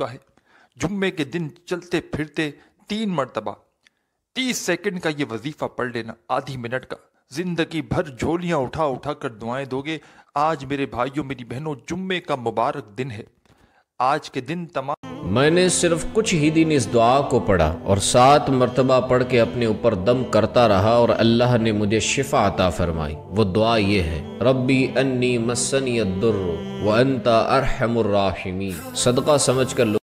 तो जुम्मे के दिन चलते फिरते तीन मरतबा तीस सेकंड का ये वजीफा पढ़ लेना आधी मिनट का जिंदगी भर झोलियां उठा उठा कर दुआएं दोगे आज मेरे भाइयों मेरी बहनों जुम्मे का मुबारक दिन है आज के दिन तमाम میں نے صرف کچھ ہی دن اس دعا کو پڑھا اور سات مرتبہ پڑھ کے اپنے اوپر دم کرتا رہا اور اللہ نے مجھے شفا عطا فرمائی وہ دعا یہ ہے ربی انی مسنی الدر ارحم الراحمین صدقہ سمجھ کر لو